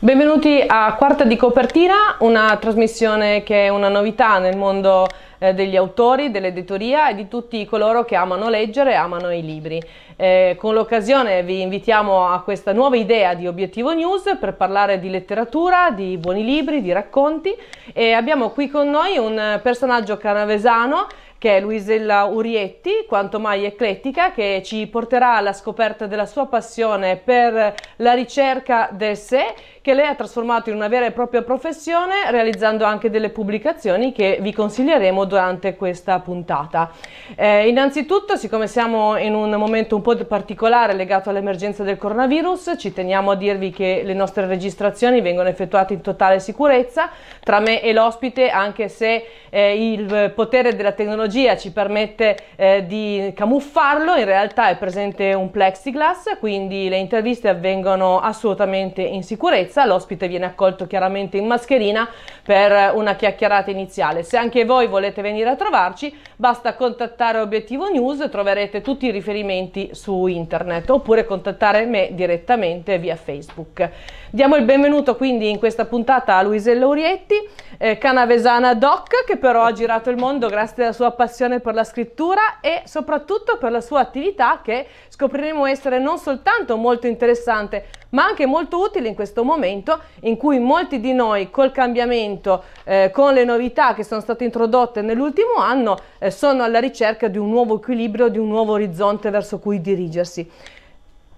Benvenuti a Quarta di Copertina, una trasmissione che è una novità nel mondo eh, degli autori, dell'editoria e di tutti coloro che amano leggere e amano i libri. Eh, con l'occasione vi invitiamo a questa nuova idea di Obiettivo News per parlare di letteratura, di buoni libri, di racconti e abbiamo qui con noi un personaggio canavesano che è Luisella Urietti, quanto mai eclettica, che ci porterà alla scoperta della sua passione per la ricerca del sé che lei ha trasformato in una vera e propria professione realizzando anche delle pubblicazioni che vi consiglieremo durante questa puntata. Eh, innanzitutto, siccome siamo in un momento un po' particolare legato all'emergenza del coronavirus, ci teniamo a dirvi che le nostre registrazioni vengono effettuate in totale sicurezza tra me e l'ospite, anche se eh, il potere della tecnologia ci permette eh, di camuffarlo, in realtà è presente un plexiglass, quindi le interviste avvengono assolutamente in sicurezza sicurezza, l'ospite viene accolto chiaramente in mascherina per una chiacchierata iniziale. Se anche voi volete venire a trovarci basta contattare Obiettivo News, troverete tutti i riferimenti su internet oppure contattare me direttamente via Facebook. Diamo il benvenuto quindi in questa puntata a Luisella Urietti, eh, canavesana doc che però ha girato il mondo grazie alla sua passione per la scrittura e soprattutto per la sua attività che scopriremo essere non soltanto molto interessante ma anche molto utile in questo momento in cui molti di noi col cambiamento, eh, con le novità che sono state introdotte nell'ultimo anno, eh, eh, sono alla ricerca di un nuovo equilibrio, di un nuovo orizzonte verso cui dirigersi.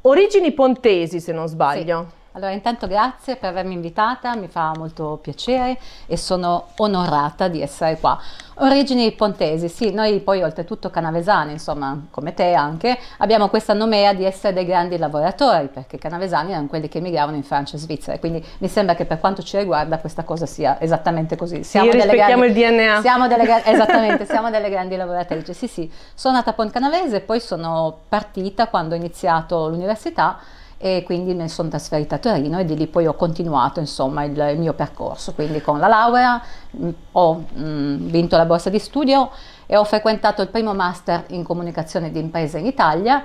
Origini pontesi, se non sbaglio. Sì. Allora, intanto grazie per avermi invitata, mi fa molto piacere e sono onorata di essere qua. Origini pontesi, sì, noi poi oltretutto canavesani, insomma, come te anche, abbiamo questa nomea di essere dei grandi lavoratori, perché i canavesani erano quelli che emigravano in Francia e Svizzera, quindi mi sembra che per quanto ci riguarda questa cosa sia esattamente così. Siamo sì, delle grandi, il DNA. Siamo delle, esattamente, siamo delle grandi lavoratrici, sì sì. Sono nata a Poncanavese, poi sono partita quando ho iniziato l'università, e quindi mi sono trasferita a Torino e di lì poi ho continuato insomma il, il mio percorso, quindi con la laurea mh, mm, ho mh, mm, vinto la borsa di studio e ho frequentato il primo master in comunicazione di impresa in Italia,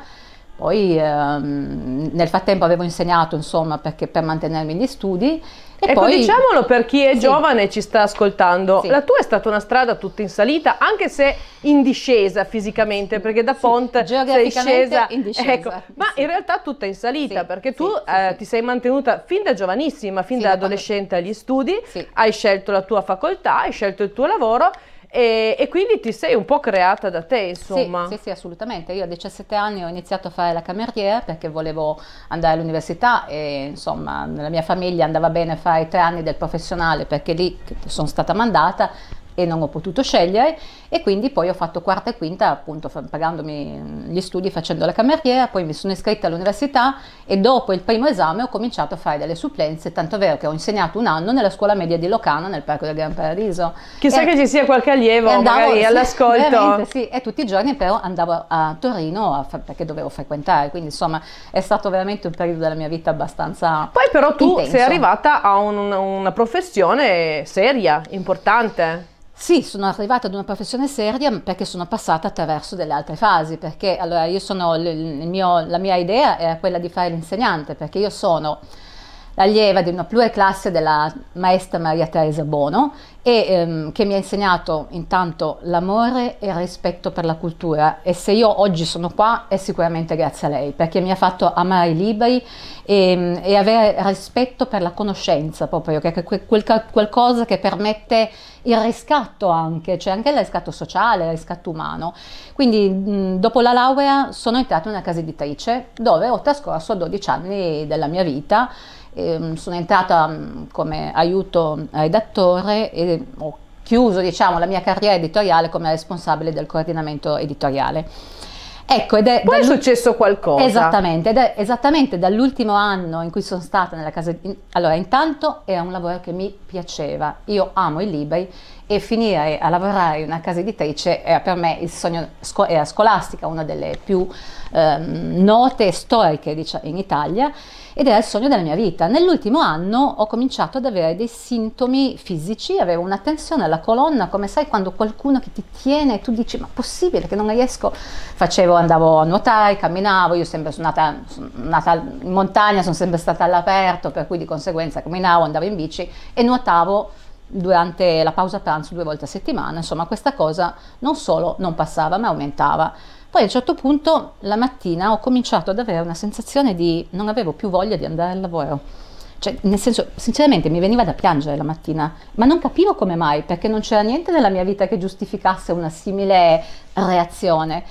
poi ehm, nel frattempo avevo insegnato insomma perché, per mantenermi gli studi e ecco, poi... diciamolo per chi è sì. giovane e ci sta ascoltando, sì. la tua è stata una strada tutta in salita, anche se in discesa fisicamente, perché da Pont sì. sei scesa, in discesa. Ecco, ma in realtà tutta in salita, perché tu eh, ti sei mantenuta fin da giovanissima, fin da adolescente quando... agli studi, hai scelto la tua facoltà, hai scelto il tuo lavoro e, e, quindi ti sei un po' creata da te, insomma. Sì, sì, sì, assolutamente. Io a 17 anni ho iniziato a fare la cameriera perché volevo andare all'università e insomma nella mia famiglia andava bene fare i tre anni del professionale perché lì sono stata mandata e non ho potuto scegliere e quindi poi ho fatto quarta e quinta appunto pagandomi mm, gli studi facendo la cameriera, poi mi sono iscritta all'università e dopo il primo esame ho cominciato a fare delle supplenze, tanto vero che ho insegnato un anno nella scuola media di Locana nel Parco del Gran Paradiso. Chissà e, che ci sia qualche allievo andavo, magari sì, all'ascolto. Sì, e tutti i giorni però andavo a Torino a, perché dovevo frequentare, quindi insomma è stato veramente un periodo della mia vita abbastanza Poi però tu intenso. sei arrivata a un, una professione seria, importante. Sì, sono arrivata ad una professione seria perché sono passata attraverso delle altre fasi, perché allora io sono, il mio, la mia idea era quella di fare l'insegnante, perché io sono allieva di una plure classe della maestra Maria Teresa Bono e ehm, che mi ha insegnato intanto l'amore e il rispetto per la cultura e se io oggi sono qua è sicuramente grazie a lei perché mi ha fatto amare i libri e, ehm, e avere rispetto per la conoscenza proprio che è quel, qualcosa che permette il riscatto anche, cioè anche il riscatto sociale, il riscatto umano. Quindi mh, dopo la laurea sono entrata in una casa editrice dove ho trascorso 12 anni della mia vita ehm, sono entrata mm, come aiuto redattore e ho chiuso diciamo, la mia carriera editoriale come responsabile del coordinamento editoriale. Ecco, ed è Poi è successo qualcosa. Esattamente, ed è esattamente dall'ultimo anno in cui sono stata nella casa di... Allora, intanto era un lavoro che mi piaceva, io amo i libri e finire a lavorare in una casa editrice era per me il sogno, era scolastica, una delle più ehm, note storiche diciamo, in Italia ed era il sogno della mia vita. Nell'ultimo anno ho cominciato ad avere dei sintomi fisici, avevo una tensione alla colonna, come sai quando qualcuno che ti tiene e tu dici ma possibile che non riesco? Facevo, andavo a nuotare, camminavo, io sempre sono nata, sono nata in montagna, sono sempre stata all'aperto, per cui di conseguenza camminavo, andavo in bici e nuotavo durante la pausa pranzo due volte a settimana, insomma questa cosa non solo non passava ma aumentava. Poi a un certo punto la mattina ho cominciato ad avere una sensazione di non avevo più voglia di andare al lavoro. Cioè, nel senso, sinceramente mi veniva da piangere la mattina, ma non capivo come mai, perché non c'era niente nella mia vita che giustificasse una simile reazione.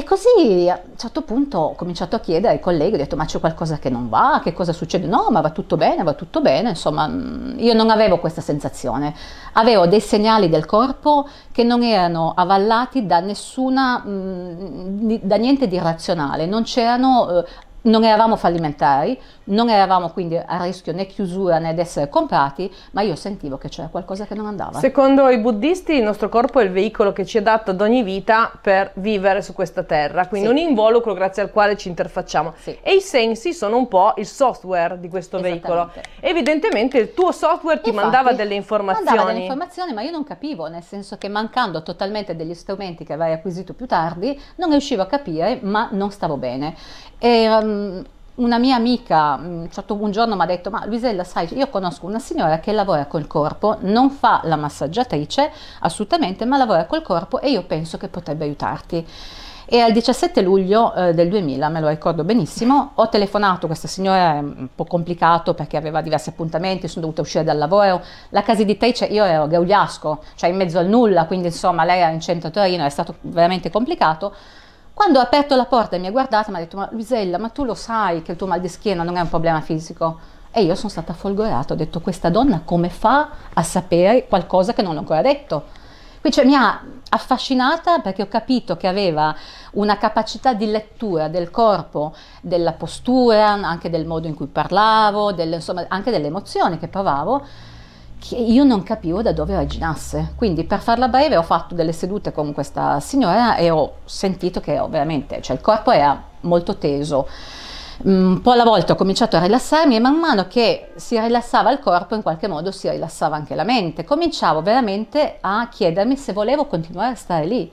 E così a un certo punto ho cominciato a chiedere ai colleghi, ho detto ma c'è qualcosa che non va, che cosa succede? No, ma va tutto bene, va tutto bene, insomma mm, io non avevo questa sensazione, avevo dei segnali del corpo che non erano avallati da nessuna, mm, da niente di razionale, non c'erano eh, non eravamo fallimentari, non eravamo quindi a rischio né chiusura né di essere comprati, ma io sentivo che c'era qualcosa che non andava. Secondo i buddisti il nostro corpo è il veicolo che ci è dato ad ogni vita per vivere su questa terra, quindi sì. un involucro grazie al quale ci interfacciamo. Sì. E i sensi sono un po' il software di questo veicolo. Evidentemente il tuo software ti Infatti, mandava delle informazioni. Mandava delle informazioni, ma io non capivo, nel senso che mancando totalmente degli strumenti che avevi acquisito più tardi, non riuscivo a capire, ma non stavo bene. E, um, Ehm, una mia amica mm, un, giorno mi ha detto ma Luisella sai io conosco una signora che lavora col corpo non fa la massaggiatrice assolutamente ma lavora col corpo e io penso che potrebbe aiutarti e al 17 luglio eh, del 2000, me lo ricordo benissimo, ho telefonato, questa signora è un po' complicato perché aveva diversi appuntamenti, sono dovuta uscire dal lavoro, la casa editrice, io ero a Gauliasco, cioè in mezzo al nulla, quindi insomma lei era in centro Torino, è stato veramente complicato, quando ho aperto la porta e mi ha guardata, mi ha detto, ma Luisella, ma tu lo sai che il tuo mal di schiena non è un problema fisico? E io sono stata folgorata, ho detto, questa donna come fa a sapere qualcosa che non ho ancora detto? Qui cioè, mi ha affascinata perché ho capito che aveva una capacità di lettura del corpo, della postura, anche del modo in cui parlavo, delle, insomma, anche delle emozioni che provavo, che io non capivo da dove originasse. Quindi per farla breve ho fatto delle sedute con questa signora e ho sentito che ovviamente oh, cioè il corpo era molto teso. Mm, un po' alla volta ho cominciato a rilassarmi e man mano che si rilassava il corpo in qualche modo si rilassava anche la mente. Cominciavo veramente a chiedermi se volevo continuare a stare lì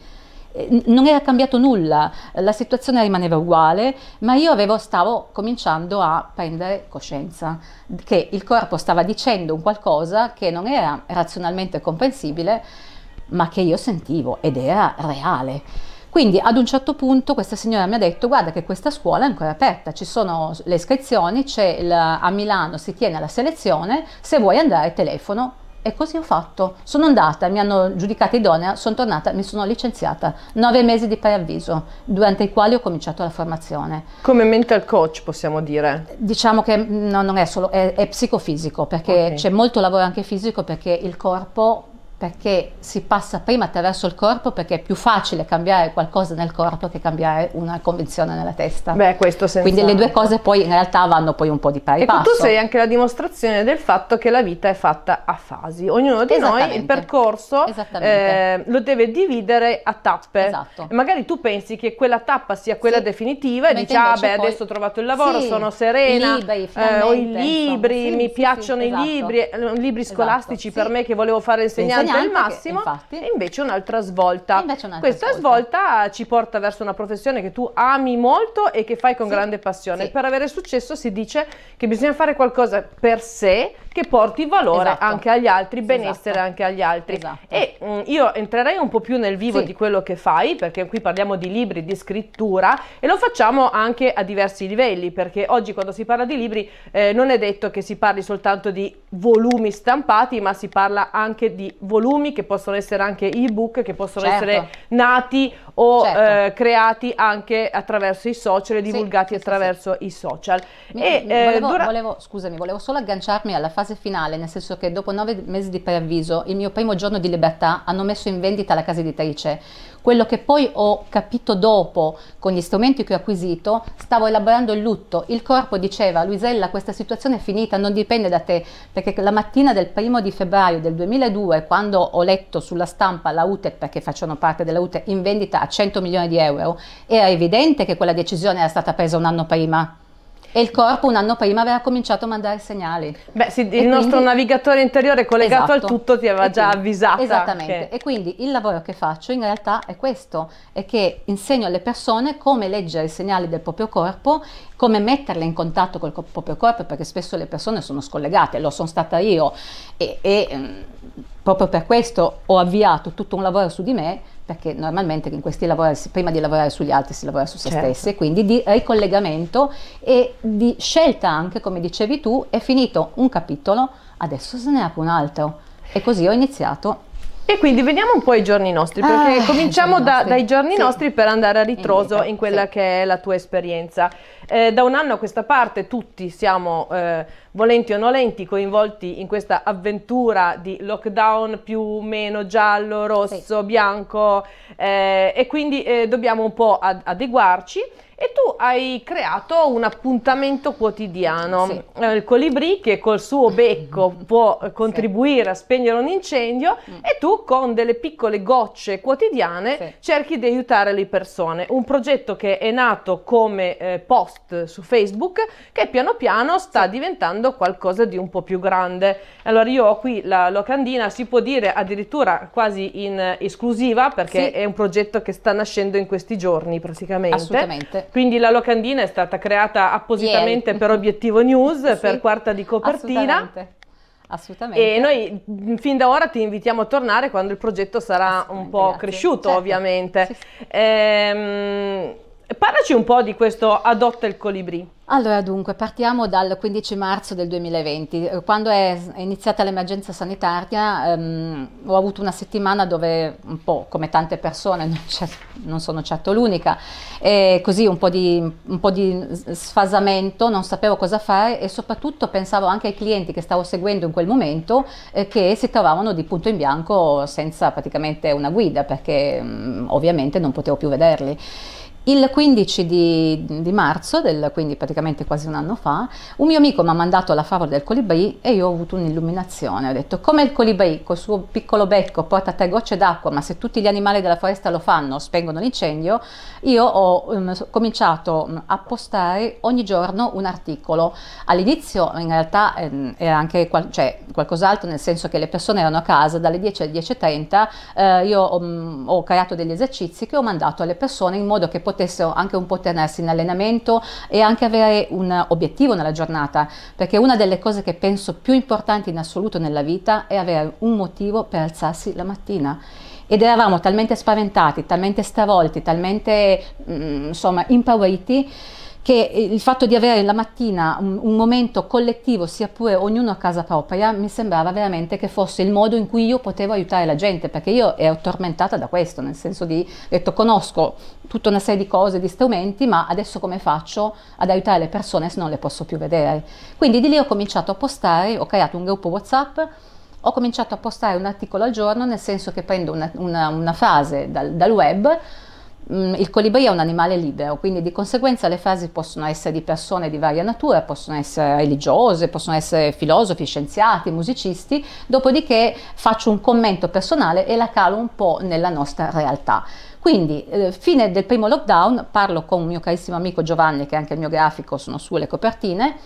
non era cambiato nulla, la situazione rimaneva uguale, ma io avevo, stavo cominciando a prendere coscienza che il corpo stava dicendo un qualcosa che non era razionalmente comprensibile, ma che io sentivo ed era reale. Quindi ad un certo punto questa signora mi ha detto guarda che questa scuola è ancora aperta, ci sono le iscrizioni, la, a Milano si tiene la selezione, se vuoi andare telefono e così ho fatto. Sono andata, mi hanno giudicata idonea, sono tornata, mi sono licenziata. Nove mesi di preavviso, durante i quali ho cominciato la formazione. Come mental coach possiamo dire? Diciamo che mm, no, non è solo, è, è psicofisico, perché okay. c'è molto lavoro anche fisico, perché il corpo perché si passa prima attraverso il corpo perché è più facile cambiare qualcosa nel corpo che cambiare una convinzione nella testa. Beh, questo senza... Quindi le due cose poi in realtà vanno poi un po' di pari e passo. tu sei anche la dimostrazione del fatto che la vita è fatta a fasi. Ognuno di noi il percorso eh, lo deve dividere a tappe. Esatto. E magari tu pensi che quella tappa sia quella sì. definitiva e Mentre dici ah beh poi... adesso ho trovato il lavoro, sì. sono serena, libri, eh, ho i libri, sì, mi piacciono esatto. i libri, eh, libri esatto. scolastici esatto. per me che volevo fare insegnante svolta il massimo che, e invece un'altra svolta. Invece un'altra Questa svolta. svolta. ci porta verso una professione che tu ami molto e che fai con sì. grande passione. Sì. Per avere successo si dice che bisogna fare qualcosa per sé che porti valore esatto. anche agli altri, benessere esatto. anche agli altri. Esatto. E mh, mm, io entrerei un po' più nel vivo sì. di quello che fai, perché qui parliamo di libri, di scrittura e lo facciamo anche a diversi livelli, perché oggi quando si parla di libri eh, non è detto che si parli soltanto di volumi stampati, ma si parla anche di volumi che possono essere anche ebook, che possono certo. essere nati o certo. eh, creati anche attraverso i social e divulgati sì, attraverso sì, sì. i social. Mi, e, mi eh, volevo, dura... volevo, scusami, volevo solo agganciarmi alla fase finale, nel senso che dopo nove mesi di preavviso, il mio primo giorno di libertà, hanno messo in vendita la casa editrice quello che poi ho capito dopo, con gli strumenti che ho acquisito, stavo elaborando il lutto. Il corpo diceva, Luisella, questa situazione è finita, non dipende da te, perché la mattina del primo di febbraio del 2002, quando ho letto sulla stampa la UTE, perché facevano parte della UTE, in vendita a 100 milioni di euro, era evidente che quella decisione era stata presa un anno prima e il corpo un anno prima aveva cominciato a mandare segnali. Beh, sì, il quindi... nostro navigatore interiore collegato esatto. al tutto ti aveva già avvisato. Esattamente, che... e quindi il lavoro che faccio in realtà è questo, è che insegno alle persone come leggere i segnali del proprio corpo, come metterle in contatto col proprio corpo, perché spesso le persone sono scollegate, lo sono stata io e, e ehm, Proprio per questo ho avviato tutto un lavoro su di me, perché normalmente in questi lavori, prima di lavorare sugli altri si lavora su se certo. stesse, quindi di ricollegamento e di scelta anche, come dicevi tu, è finito un capitolo, adesso se ne apre un altro. E così ho iniziato e quindi vediamo un po' i giorni nostri, ah, perché ah, cominciamo giorni da, nostri. dai giorni sì. nostri per andare a ritroso in, in quella sì. che è la tua esperienza. Eh, da un anno a questa parte tutti siamo, eh, volenti o nolenti, coinvolti in questa avventura di lockdown più, o meno, giallo, rosso, sì. bianco eh, e quindi eh, dobbiamo un po' ad adeguarci. E tu hai creato un appuntamento quotidiano, sì. Eh, il colibrì che col suo becco può contribuire sì. a spegnere un incendio mm. e tu con delle piccole gocce quotidiane sì. cerchi di aiutare le persone. Un progetto che è nato come eh, post su Facebook che piano piano sta diventando qualcosa di un po' più grande. Allora io ho qui la locandina, si può dire addirittura quasi in eh, esclusiva perché è un progetto che sta nascendo in questi giorni praticamente. Assolutamente. Quindi la locandina è stata creata appositamente Ieri. per Obiettivo News, sì, per quarta di copertina. Assolutamente. Assolutamente. E noi mm, fin da ora ti invitiamo a tornare quando il progetto sarà un po' grazie. cresciuto, certo. ovviamente. Sì, sì. Ehm, Parlaci un po' di questo Adotta il Colibrì. Allora dunque, partiamo dal 15 marzo del 2020. Eh, quando è iniziata l'emergenza sanitaria ehm, ho avuto una settimana dove un po' come tante persone, non, non sono certo l'unica, e così un po, di, un po' di sfasamento, non sapevo cosa fare e soprattutto pensavo anche ai clienti che stavo seguendo in quel momento eh, che si trovavano di punto in bianco senza praticamente una guida perché mh, mm, ovviamente non potevo più vederli. Il 15 di, di marzo, del, quindi praticamente quasi un anno fa, un mio amico mi ha mandato la favola del colibri e io ho avuto un'illuminazione. Ho detto, come il colibri col suo piccolo becco porta tre gocce d'acqua, ma se tutti gli animali della foresta lo fanno, spengono l'incendio, io ho um, cominciato a postare ogni giorno un articolo. All'inizio in realtà ehm, era anche qual cioè, qualcos'altro, nel senso che le persone erano a casa dalle 10 alle 10.30, eh, io ho, ho creato degli esercizi che ho mandato alle persone in modo che potessero potessero anche un po' tenersi in allenamento e anche avere un obiettivo nella giornata, perché una delle cose che penso più importanti in assoluto nella vita è avere un motivo per alzarsi la mattina ed eravamo talmente spaventati, talmente stravolti, talmente mh, mm, insomma impauriti che il fatto di avere la mattina un, un momento collettivo, sia pure ognuno a casa propria, mi sembrava veramente che fosse il modo in cui io potevo aiutare la gente, perché io ero tormentata da questo, nel senso di, detto, conosco tutta una serie di cose, di strumenti, ma adesso come faccio ad aiutare le persone se non le posso più vedere? Quindi di lì ho cominciato a postare, ho creato un gruppo WhatsApp, ho cominciato a postare un articolo al giorno, nel senso che prendo una, una, una frase dal, dal web, Mm, il colibrì è un animale libero, quindi di conseguenza le frasi possono essere di persone di varia natura, possono essere religiose, possono essere filosofi, scienziati, musicisti, dopodiché faccio un commento personale e la calo un po' nella nostra realtà. Quindi, eh, fine del primo lockdown, parlo con un mio carissimo amico Giovanni, che è anche il mio grafico, sono su le copertine,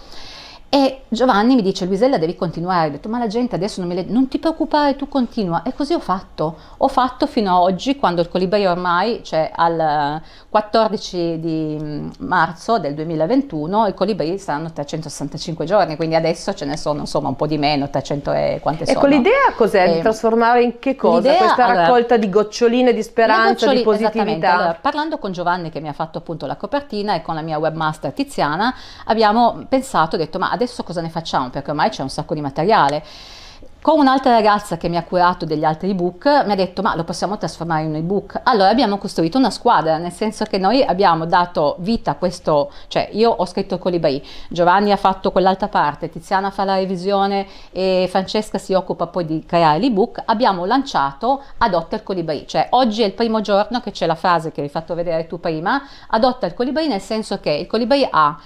e Giovanni mi dice, Luisella devi continuare, ho detto ma la gente adesso non mi legge, non ti preoccupare tu continua e così ho fatto, ho fatto fino a oggi quando il colibri ormai, cioè al 14 eh, di mm, marzo del 2021 i Colibri saranno 365 giorni, quindi adesso ce ne sono insomma un po' di meno, 300 e quante ecco, sono. Ecco l'idea cos'è, di ehm, trasformare in che cosa questa allora, raccolta di goccioline di speranza, goccioli, di positività? Allora, parlando con Giovanni che mi ha fatto appunto la copertina e con la mia webmaster Tiziana abbiamo pensato, ho detto ma adesso cosa ne facciamo? Perché ormai c'è un sacco di materiale. Con un'altra ragazza che mi ha curato degli altri ebook mi ha detto ma lo possiamo trasformare in un ebook. Allora abbiamo costruito una squadra, nel senso che noi abbiamo dato vita a questo, cioè io ho scritto Colibri, Giovanni ha fatto quell'altra parte, Tiziana fa la revisione e Francesca si occupa poi di creare l'ebook, abbiamo lanciato Adotta il Colibri, cioè oggi è il primo giorno che c'è la frase che hai fatto vedere tu prima, Adotta il Colibri nel senso che il Colibri ha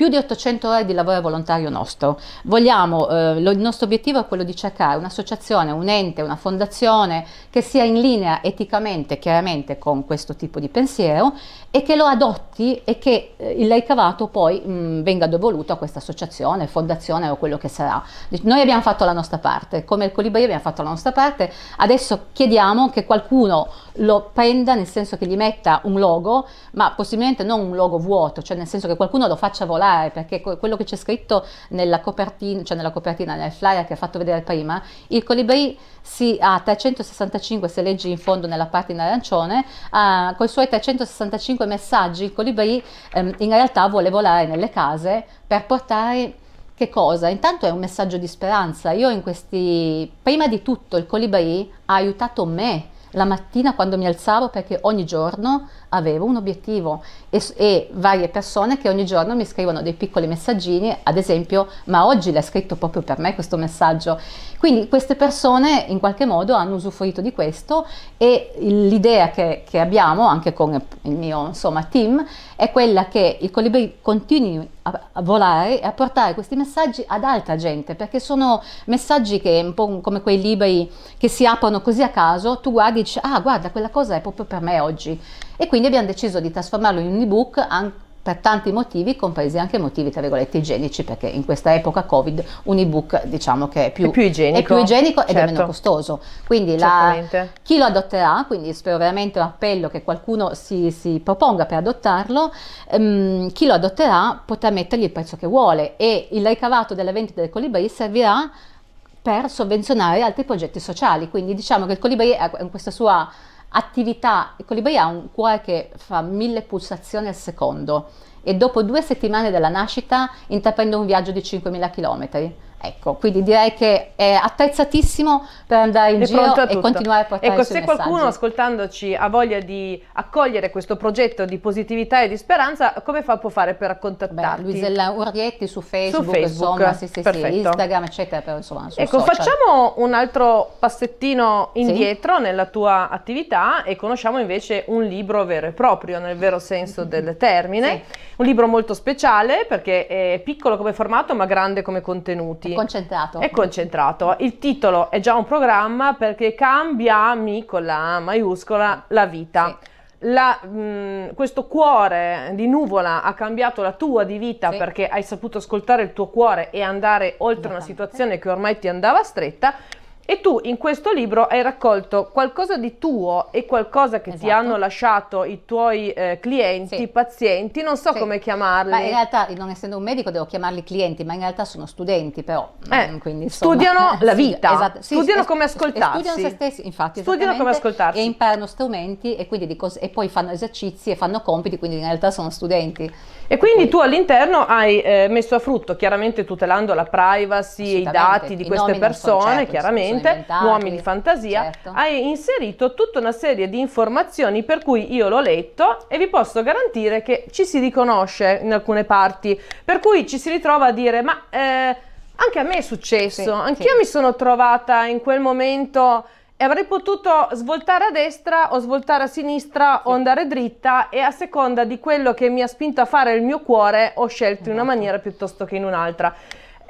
più di 800 ore di lavoro volontario nostro. Vogliamo, eh, lo, il nostro obiettivo è quello di cercare un'associazione, un ente, una fondazione che sia in linea eticamente, chiaramente con questo tipo di pensiero e che lo adotti e che eh, il lei cavato poi mh, mm, venga devoluto a questa associazione, fondazione o quello che sarà. Noi abbiamo fatto la nostra parte, come il Colibri abbiamo fatto la nostra parte, adesso chiediamo che qualcuno lo prenda nel senso che gli metta un logo, ma possibilmente non un logo vuoto, cioè nel senso che qualcuno lo faccia volare, perché quello che c'è scritto nella copertina, cioè nella copertina, nel flyer che ha fatto vedere prima, il Colibri si ha 365, se leggi in fondo nella parte in arancione, uh, con i suoi 365 5 messaggi, il colibrì ehm, in realtà vuole volare nelle case per portare che cosa? Intanto è un messaggio di speranza. Io in questi, prima di tutto il colibrì ha aiutato me la mattina quando mi alzavo perché ogni giorno avevo un obiettivo e, e, varie persone che ogni giorno mi scrivono dei piccoli messaggini, ad esempio, ma oggi l'ha scritto proprio per me questo messaggio. Quindi queste persone in qualche modo hanno usufruito di questo e l'idea che, che abbiamo anche con il mio insomma, team è quella che il colibrì continui a, a volare e a portare questi messaggi ad altra gente, perché sono messaggi che un po' come quei libri che si aprono così a caso, tu guardi e dici ah guarda quella cosa è proprio per me oggi e quindi abbiamo deciso di trasformarlo in un ebook anche per tanti motivi, compresi anche motivi tra virgolette igienici, perché in questa epoca Covid un ebook diciamo che è più, è più igienico, è più igienico certo. ed è meno certo. costoso. Quindi la, chi lo adotterà, quindi spero veramente un appello che qualcuno si, si proponga per adottarlo, ehm, chi lo adotterà potrà mettergli il prezzo che vuole e il ricavato della vendita del colibri servirà per sovvenzionare altri progetti sociali. Quindi diciamo che il colibri ha questa sua attività, il colibrì ha un cuore che fa mille pulsazioni al secondo e dopo due settimane dalla nascita intraprende un viaggio di 5.000 km. Ecco, quindi direi che è attrezzatissimo per andare in è giro e tutto. continuare a portare Ecco, se qualcuno messaggi. ascoltandoci ha voglia di accogliere questo progetto di positività e di speranza, come fa, può fare per contattarti? Beh, Luisella Urrietti su Facebook, su Facebook insomma, sì, sì, sì, Instagram, eccetera, però insomma, Ecco, social. facciamo un altro passettino indietro nella tua attività e conosciamo invece un libro vero e proprio, nel vero senso del termine. Un libro molto speciale perché è piccolo come formato ma grande come contenuti. È concentrato. È concentrato. Il titolo è già un programma perché cambiami con la A maiuscola la vita. Sì. La, mh, mm, questo cuore di nuvola ha cambiato la tua di vita sì. perché hai saputo ascoltare il tuo cuore e andare oltre una situazione che ormai ti andava stretta. E tu in questo libro hai raccolto qualcosa di tuo e qualcosa che esatto. ti hanno lasciato i tuoi eh, clienti, sì. pazienti, non so sì. come chiamarli. Ma in realtà, non essendo un medico, devo chiamarli clienti, ma in realtà sono studenti però. Eh, mm, Quindi, insomma, studiano la vita, esatto. sì, studiano come ascoltarsi. Studiano se stessi, infatti. Studiano come ascoltarsi. E imparano strumenti e, e poi fanno esercizi e fanno compiti, quindi in realtà sono studenti. E quindi tu all'interno hai eh, messo a frutto, chiaramente tutelando la privacy e i dati di I queste persone, certo, chiaramente, uomini di fantasia, certo. hai inserito tutta una serie di informazioni per cui io l'ho letto e vi posso garantire che ci si riconosce in alcune parti, per cui ci si ritrova a dire ma... Eh, anche a me è successo, sì, anch'io sì. mi sono trovata in quel momento e avrei potuto svoltare a destra o svoltare a sinistra o andare dritta e a seconda di quello che mi ha spinto a fare il mio cuore ho scelto in una esatto. maniera piuttosto che in un'altra.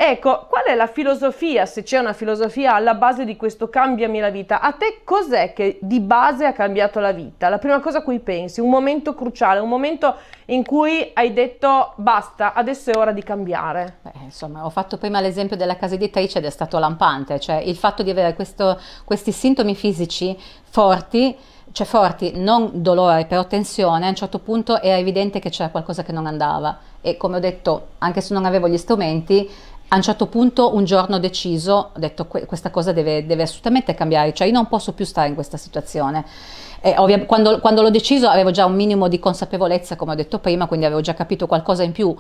Ecco, qual è la filosofia, se c'è una filosofia alla base di questo cambiami la vita? A te cos'è che di base ha cambiato la vita? La prima cosa a cui pensi, un momento cruciale, un momento in cui hai detto basta, adesso è ora di cambiare. Beh, insomma, ho fatto prima l'esempio della casa editrice ed è stato lampante, cioè il fatto di avere questo, questi sintomi fisici forti cioè forti, non dolore, però tensione, a un certo punto era evidente che c'era qualcosa che non andava e come ho detto, anche se non avevo gli strumenti, a un certo punto un giorno ho deciso, ho detto que- questa cosa deve, deve, assolutamente cambiare, cioè io non posso più stare in questa situazione. Ovvia- quando, quando l'ho deciso avevo già un minimo di consapevolezza, come ho detto prima, quindi avevo già capito qualcosa in più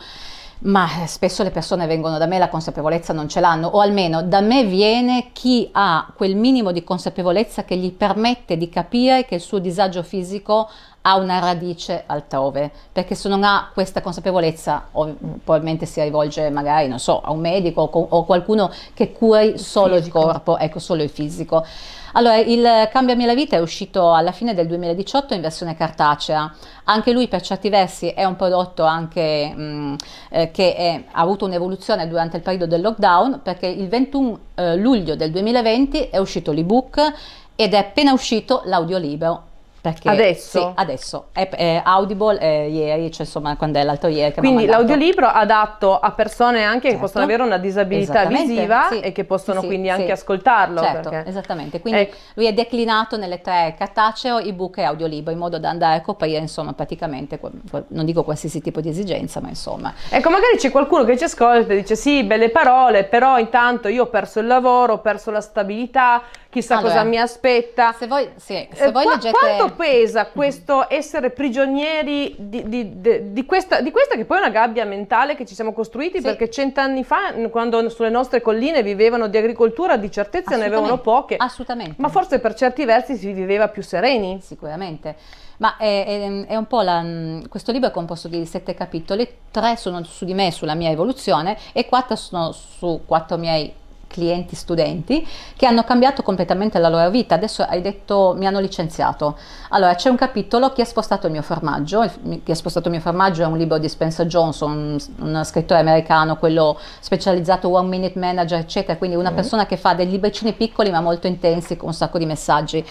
ma eh, spesso le persone vengono da me e la consapevolezza non ce l'hanno, o almeno da me viene chi ha quel minimo di consapevolezza che gli permette di capire che il suo disagio fisico ha una radice altrove, perché se non ha questa consapevolezza probabilmente si rivolge magari, non so, a un medico o, co- o qualcuno che curi solo il, il corpo, ecco, solo il fisico. Allora, il Cambiami la vita è uscito alla fine del 2018 in versione cartacea. Anche lui per certi versi è un prodotto anche, mh, mm, eh, che è, ha avuto un'evoluzione durante il periodo del lockdown perché il 21 eh, luglio del 2020 è uscito l'ebook ed è appena uscito l'audiolibro perché adesso? Sì, adesso. È, è Audible è ieri, cioè insomma quando è l'altro ieri Che Quindi l'audiolibro adatto a persone anche certo. che possono avere una disabilità visiva sì. e che possono sì, quindi anche ascoltarlo. Certo, perché... esattamente. Quindi ecco. lui è declinato nelle tre cartaceo, ebook e audiolibro in modo da andare a coprire insomma praticamente, non dico qualsiasi tipo di esigenza ma insomma. Ecco magari c'è qualcuno che ci ascolta e dice sì belle parole però intanto io ho perso il lavoro, ho perso la stabilità, chissà allora, cosa mi aspetta. Se voi, sì, eh, se voi eh, leggete... Quanto pesa questo essere prigionieri di, di, di, di, questa, di questa che poi è una gabbia mentale che ci siamo costruiti sì. perché cent'anni fa, quando sulle nostre colline vivevano di agricoltura, di certezze ne avevano poche. Assolutamente. Ma forse per certi versi si viveva più sereni. Sicuramente. Ma è, è, è, un po' la, questo libro è composto di sette capitoli, tre sono su di me, sulla mia evoluzione e quattro sono su quattro miei clienti studenti che hanno cambiato completamente la loro vita. Adesso hai detto mi hanno licenziato. Allora c'è un capitolo Chi ha spostato il mio formaggio. Il, Chi ha spostato il mio formaggio è un libro di Spencer Johnson, un, un scrittore americano, quello specializzato one minute manager, eccetera. Quindi una mm. persona che fa dei libricini piccoli ma molto intensi con un sacco di messaggi.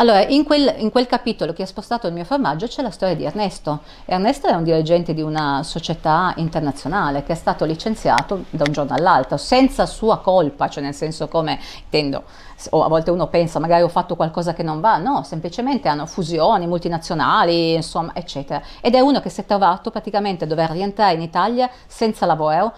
Allora, in quel, in quel capitolo che ha spostato il mio formaggio c'è la storia di Ernesto. Ernesto è un dirigente di una società internazionale che è stato licenziato da un giorno all'altro, senza sua colpa, cioè nel senso come intendo, o a volte uno pensa magari ho fatto qualcosa che non va, no, semplicemente hanno fusioni multinazionali, insomma, eccetera. Ed è uno che si è trovato praticamente a dover rientrare in Italia senza lavoro,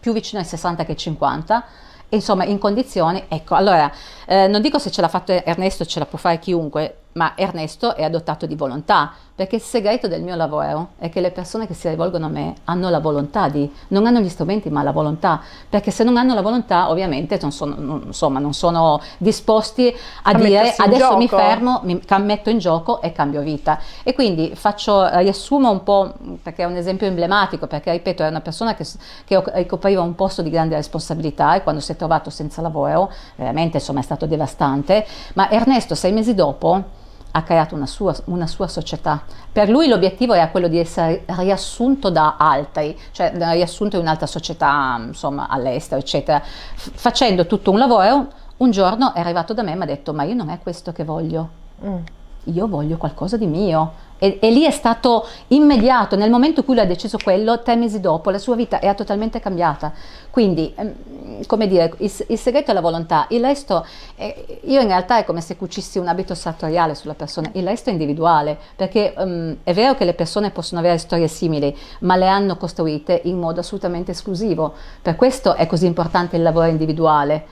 più vicino ai 60 che ai 50 insomma in condizioni, ecco, allora eh, non dico se ce l'ha fatto Ernesto, ce la può fare chiunque, ma Ernesto è adottato di volontà, perché il segreto del mio lavoro è che le persone che si rivolgono a me hanno la volontà di, non hanno gli strumenti ma la volontà, perché se non hanno la volontà ovviamente non sono, non, insomma, non sono disposti a, a dire adesso gioco. mi fermo, mi metto in gioco e cambio vita. E quindi faccio, riassumo un po', perché è un esempio emblematico, perché ripeto era una persona che, che ricopriva un posto di grande responsabilità e quando si è trovato senza lavoro, veramente insomma è stato devastante, ma Ernesto sei mesi dopo ha creato una sua, una sua società. Per lui l'obiettivo era quello di essere riassunto da altri, cioè riassunto in un'altra società, insomma, all'estero, eccetera, facendo tutto un lavoro. Un giorno è arrivato da me e mi ha detto, ma io non è questo che voglio. Mm. Io voglio qualcosa di mio, e, e, lì è stato immediato, nel momento in cui lui ha deciso quello, tre mesi dopo la sua vita è totalmente cambiata. Quindi, ehm, come dire, il, il segreto è la volontà, il resto, eh, io in realtà è come se cucissi un abito sartoriale sulla persona, il resto è individuale, perché um, è vero che le persone possono avere storie simili, ma le hanno costruite in modo assolutamente esclusivo. Per questo è così importante il lavoro individuale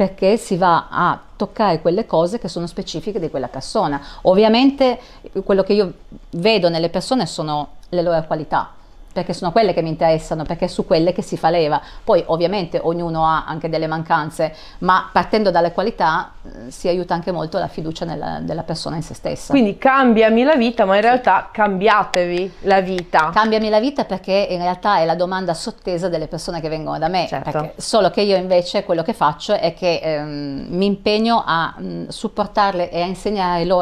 perché si va a toccare quelle cose che sono specifiche di quella persona. Ovviamente quello che io vedo nelle persone sono le loro qualità, perché sono quelle che mi interessano, perché è su quelle che si fa leva. Poi ovviamente ognuno ha anche delle mancanze, ma partendo dalle qualità mm, si aiuta anche molto la fiducia nella, della persona in se stessa. Quindi cambiami la vita, ma in realtà cambiatevi la vita. Cambiami la vita perché in realtà è la domanda sottesa delle persone che vengono da me, certo. solo che io invece quello che faccio è che ehm, mi impegno a mh, mm, supportarle e a insegnare loro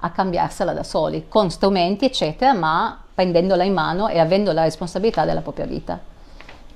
a cambiarsela da soli, con strumenti eccetera, ma prendendola in mano e avendo la responsabilità della propria vita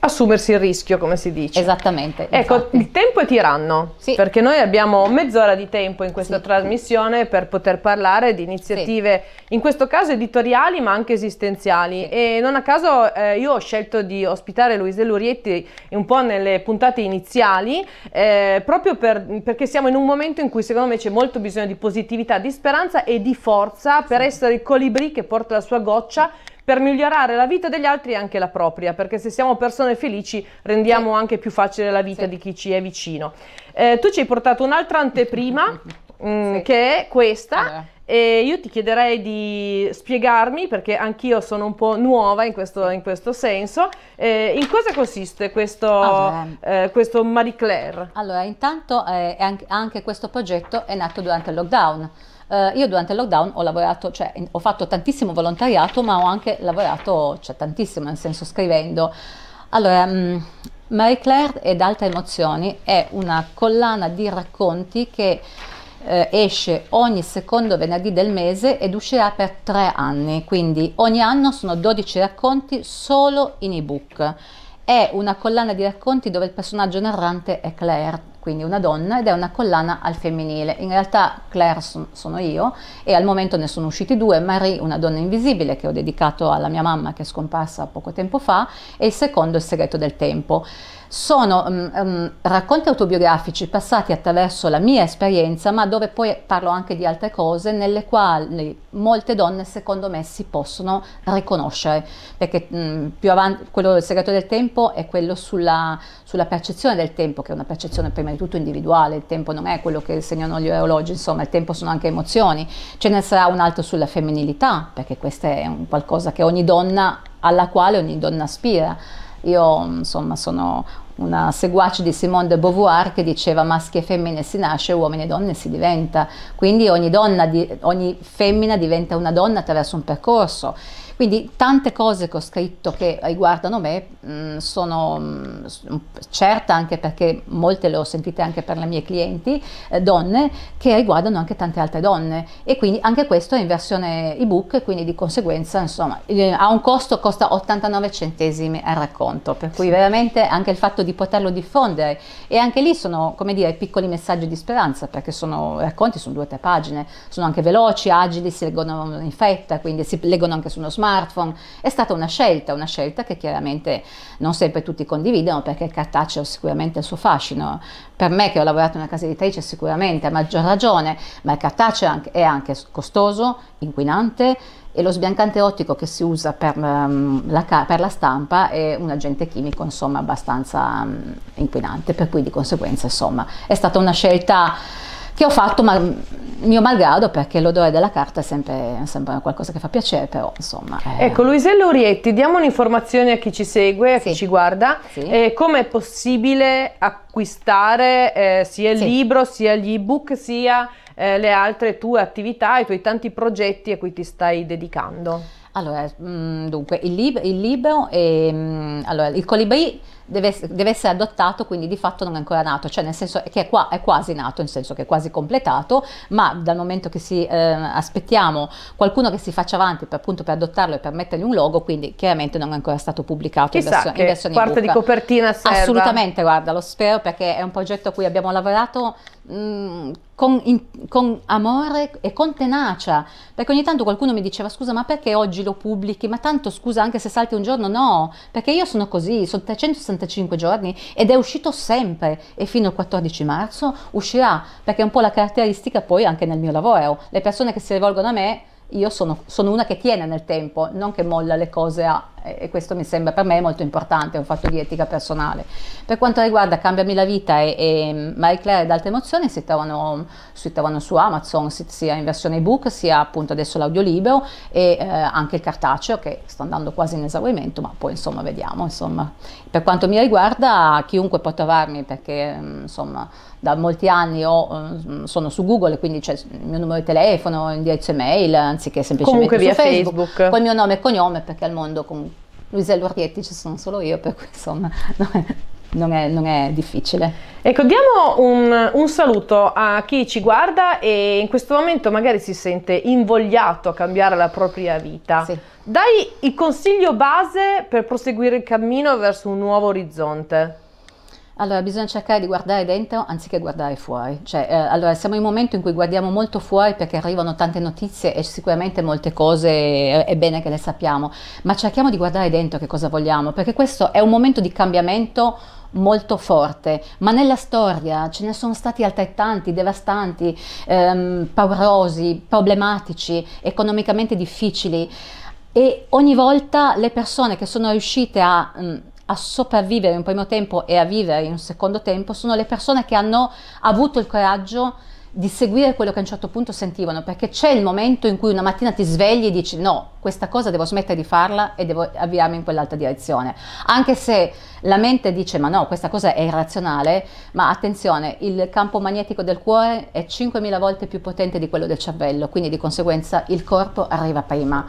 assumersi il rischio, come si dice. Esattamente. Ecco, infatti. il tempo è tiranno, sì. perché noi abbiamo mezz'ora di tempo in questa sì. trasmissione per poter parlare di iniziative, sì. in questo caso editoriali, ma anche esistenziali. E non a caso eh, io ho scelto di ospitare Luise Lurietti un po' nelle puntate iniziali, eh, proprio per, perché siamo in un momento in cui secondo me c'è molto bisogno di positività, di speranza e di forza per essere il colibrì che porta la sua goccia per migliorare la vita degli altri e anche la propria, perché se siamo persone felici rendiamo sì. anche più facile la vita sì. di chi ci è vicino. Eh, tu ci hai portato un'altra anteprima, mh, mm, sì. che è questa. Allora. E io ti chiederei di spiegarmi, perché anch'io sono un po' nuova in questo, in questo senso, eh, in cosa consiste questo, allora, eh, questo Marie Claire? Allora, intanto eh, anche questo progetto è nato durante il lockdown. Eh, io durante il lockdown ho lavorato, cioè ho fatto tantissimo volontariato, ma ho anche lavorato, cioè tantissimo, nel senso scrivendo. Allora, um, Marie Claire ed altre emozioni è una collana di racconti che eh, esce ogni secondo venerdì del mese ed uscirà per tre anni, quindi ogni anno sono 12 racconti solo in ebook. È una collana di racconti dove il personaggio narrante è Claire, quindi una donna, ed è una collana al femminile. In realtà Claire sono io e al momento ne sono usciti due, Marie, una donna invisibile che ho dedicato alla mia mamma che è scomparsa poco tempo fa, e il secondo, Il segreto del tempo sono um, um, racconti autobiografici passati attraverso la mia esperienza, ma dove poi parlo anche di altre cose nelle quali molte donne secondo me si possono riconoscere, perché um, più avanti quello del segreto del tempo è quello sulla, sulla, percezione del tempo, che è una percezione prima di tutto individuale, il tempo non è quello che segnano gli orologi, insomma il tempo sono anche emozioni, ce ne sarà un altro sulla femminilità, perché questo è un qualcosa che ogni donna alla quale ogni donna aspira. Io insomma sono una seguace di Simone de Beauvoir che diceva maschi e femmine si nasce, uomini e donne si diventa. Quindi ogni, donna, ogni femmina diventa una donna attraverso un percorso. Quindi tante cose che ho scritto che riguardano me mh, mm, sono mh, mm, certa anche perché molte le ho sentite anche per le mie clienti, eh, donne, che riguardano anche tante altre donne e quindi anche questo è in versione ebook, quindi di conseguenza insomma eh, ha un costo, costa 89 centesimi al racconto, per cui sì. veramente anche il fatto di poterlo diffondere e anche lì sono come dire piccoli messaggi di speranza perché sono racconti, sono due o tre pagine, sono anche veloci, agili, si leggono in fretta, quindi si leggono anche su uno smartphone smartphone. È stata una scelta, una scelta che chiaramente non sempre tutti condividono perché il cartaceo sicuramente ha il suo fascino. Per me che ho lavorato in una casa editrice sicuramente a maggior ragione, ma il cartaceo è anche costoso, inquinante e lo sbiancante ottico che si usa per, ehm, la, per la, stampa è un agente chimico insomma abbastanza ehm, inquinante, per cui di conseguenza insomma è stata una scelta che ho fatto ma mio malgrado perché l'odore della carta è sempre, sempre, qualcosa che fa piacere, però insomma. È... Eh. Ecco, Luisella Urietti diamo un'informazione a chi ci segue, a sì. chi ci guarda, sì. eh, come è possibile acquistare eh, sia il sì. libro, sia gli ebook, sia eh, le altre tue attività, i tuoi tanti progetti a cui ti stai dedicando. Allora, mh, mm, dunque, il, lib il libro, è, mh, mm, allora, il colibrì deve, deve, essere adottato, quindi di fatto non è ancora nato, cioè nel senso che è, qua, è quasi nato, nel senso che è quasi completato, ma dal momento che si eh, aspettiamo qualcuno che si faccia avanti per, appunto per adottarlo e per mettergli un logo, quindi chiaramente non è ancora stato pubblicato Chissà in versione, che in parte di copertina serva. Assolutamente, guarda, lo spero perché è un progetto a cui abbiamo lavorato Mm, con, in, con, amore e con tenacia, perché ogni tanto qualcuno mi diceva scusa ma perché oggi lo pubblichi, ma tanto scusa anche se salti un giorno, no, perché io sono così, sono 365 giorni ed è uscito sempre e fino al 14 marzo uscirà, perché è un po' la caratteristica poi anche nel mio lavoro, le persone che si rivolgono a me, io sono, sono una che tiene nel tempo, non che molla le cose a e questo mi sembra per me molto importante, è un fatto di etica personale. Per quanto riguarda Cambiami la vita e, e Marie Claire ed altre emozioni si trovano, si trovano su Amazon sia in versione ebook sia appunto adesso l'audiolibro e eh, anche il cartaceo che sta andando quasi in esaurimento ma poi insomma vediamo insomma. Per quanto mi riguarda chiunque può trovarmi perché mm, insomma da molti anni ho, mm, sono su Google quindi c'è il mio numero di telefono, indirizzo email anziché semplicemente Comunque su via Facebook, Facebook col mio nome e cognome perché al mondo comunque Luisa Lurietti ci sono solo io, per cui insomma non è, non è, non è difficile. Ecco, diamo un, un, saluto a chi ci guarda e in questo momento magari si sente invogliato a cambiare la propria vita. Sì. Dai il consiglio base per proseguire il cammino verso un nuovo orizzonte. Allora, bisogna cercare di guardare dentro anziché guardare fuori. Cioè, eh, allora, siamo in un momento in cui guardiamo molto fuori perché arrivano tante notizie e sicuramente molte cose eh, è bene che le sappiamo, ma cerchiamo di guardare dentro che cosa vogliamo, perché questo è un momento di cambiamento molto forte, ma nella storia ce ne sono stati altrettanti, devastanti, ehm, paurosi, problematici, economicamente difficili e ogni volta le persone che sono riuscite a... Mh, mm, a sopravvivere in un primo tempo e a vivere in un secondo tempo sono le persone che hanno avuto il coraggio di seguire quello che a un certo punto sentivano, perché c'è il momento in cui una mattina ti svegli e dici no, questa cosa devo smettere di farla e devo avviarmi in quell'altra direzione. Anche se la mente dice ma no, questa cosa è irrazionale, ma attenzione, il campo magnetico del cuore è 5.000 volte più potente di quello del cervello, quindi di conseguenza il corpo arriva prima.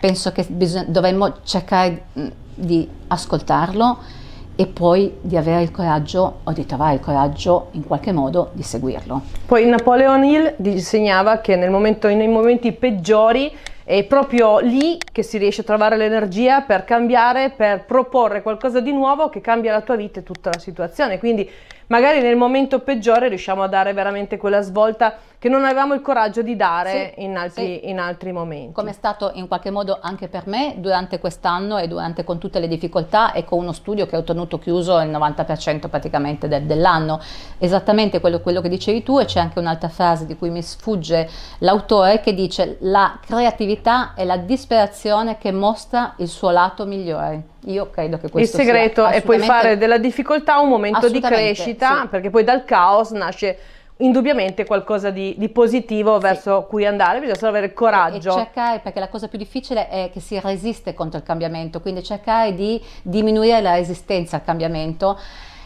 Penso che bisogna, dovremmo cercare di ascoltarlo e poi di avere il coraggio o di trovare il coraggio in qualche modo di seguirlo. Poi Napoleon Hill disegnava che momento, nei momenti peggiori è proprio lì che si riesce a trovare l'energia per cambiare, per proporre qualcosa di nuovo che cambia la tua vita e tutta la situazione. Quindi magari nel momento peggiore riusciamo a dare veramente quella svolta che non avevamo il coraggio di dare sì, in, altri, sì. in, altri, momenti. Come è stato in qualche modo anche per me durante quest'anno e durante con tutte le difficoltà e con uno studio che ho tenuto chiuso il 90% praticamente de, dell'anno. Esattamente quello, quello, che dicevi tu e c'è anche un'altra frase di cui mi sfugge l'autore che dice la creatività è la disperazione che mostra il suo lato migliore. Io credo che questo sia Il segreto sia è poi fare della difficoltà un momento di crescita sì. perché poi dal caos nasce indubbiamente qualcosa di, di positivo sì. verso cui andare, bisogna solo avere coraggio. E, e cercare, perché la cosa più difficile è che si resiste contro il cambiamento, quindi cercare di diminuire la resistenza al cambiamento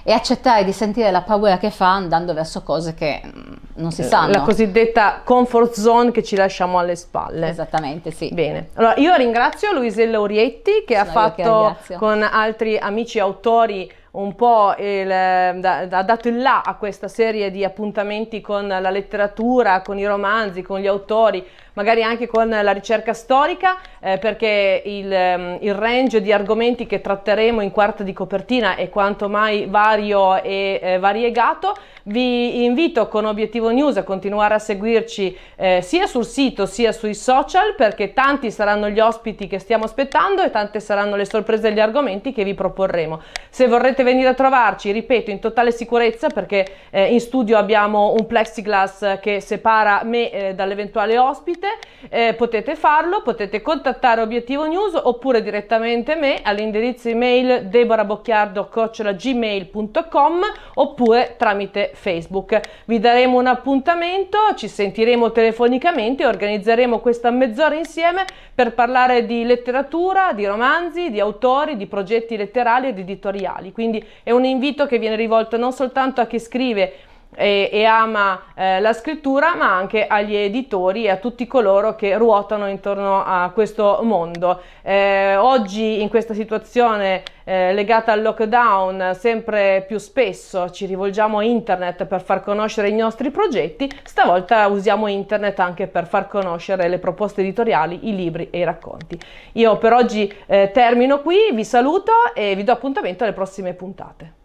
e accettare di sentire la paura che fa andando verso cose che mm, non si eh, sanno. La cosiddetta comfort zone che ci lasciamo alle spalle. Esattamente, sì. Bene. Allora, io ringrazio Luisella Urietti che Sono ha fatto che con altri amici autori un po' il, ehm, da, da, dato il là a questa serie di appuntamenti con la letteratura, con i romanzi, con gli autori, magari anche con la ricerca storica, eh, perché il, ehm, il, range di argomenti che tratteremo in quarta di copertina è quanto mai vario e eh, variegato. Vi invito con Obiettivo News a continuare a seguirci eh, sia sul sito sia sui social, perché tanti saranno gli ospiti che stiamo aspettando e tante saranno le sorprese e gli argomenti che vi proporremo. Se vorrete venire a trovarci, ripeto, in totale sicurezza, perché eh, in studio abbiamo un plexiglass che separa me eh, dall'eventuale ospite, eh, potete farlo, potete contattare Obiettivo News oppure direttamente me all'indirizzo email deborabocchiardo.gmail.com oppure tramite Facebook. Vi daremo un appuntamento, ci sentiremo telefonicamente e organizzeremo questa mezz'ora insieme per parlare di letteratura, di romanzi, di autori, di progetti letterari ed editoriali. Quindi è un invito che viene rivolto non soltanto a chi scrive, e, e ama eh, la scrittura, ma anche agli editori e a tutti coloro che ruotano intorno a questo mondo. Eh, oggi in questa situazione eh, legata al lockdown sempre più spesso ci rivolgiamo a internet per far conoscere i nostri progetti, stavolta usiamo internet anche per far conoscere le proposte editoriali, i libri e i racconti. Io per oggi eh, termino qui, vi saluto e vi do appuntamento alle prossime puntate.